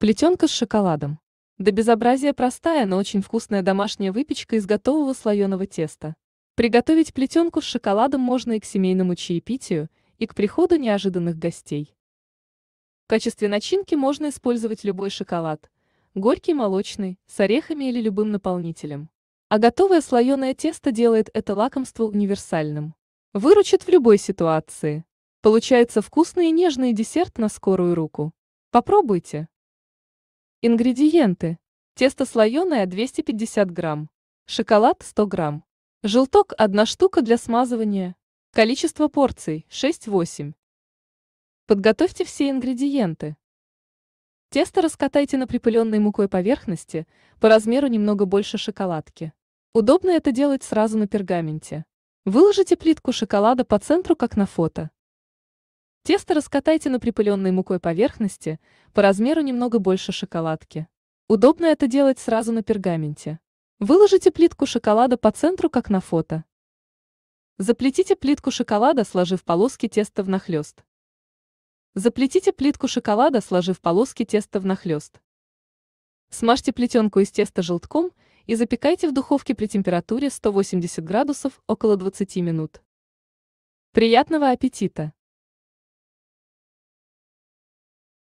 Плетенка с шоколадом. До безобразия простая, но очень вкусная домашняя выпечка из готового слоеного теста. Приготовить плетенку с шоколадом можно и к семейному чаепитию, и к приходу неожиданных гостей. В качестве начинки можно использовать любой шоколад. Горький, молочный, с орехами или любым наполнителем. А готовое слоеное тесто делает это лакомство универсальным. Выручит в любой ситуации. Получается вкусный и нежный десерт на скорую руку. Попробуйте. Ингредиенты. Тесто слоеное 250 грамм. Шоколад 100 грамм. Желток 1 штука для смазывания. Количество порций 6-8. Подготовьте все ингредиенты. Тесто раскатайте на припыленной мукой поверхности, по размеру немного больше шоколадки. Удобно это делать сразу на пергаменте. Выложите плитку шоколада по центру, как на фото. Тесто раскатайте на припыленной мукой поверхности, по размеру немного больше шоколадки. Удобно это делать сразу на пергаменте. Выложите плитку шоколада по центру, как на фото. Заплетите плитку шоколада, сложив полоски теста внахлёст. Заплетите плитку шоколада, сложив полоски теста внахлёст. Смажьте плетенку из теста желтком и запекайте в духовке при температуре 180 градусов около 20 минут. Приятного аппетита!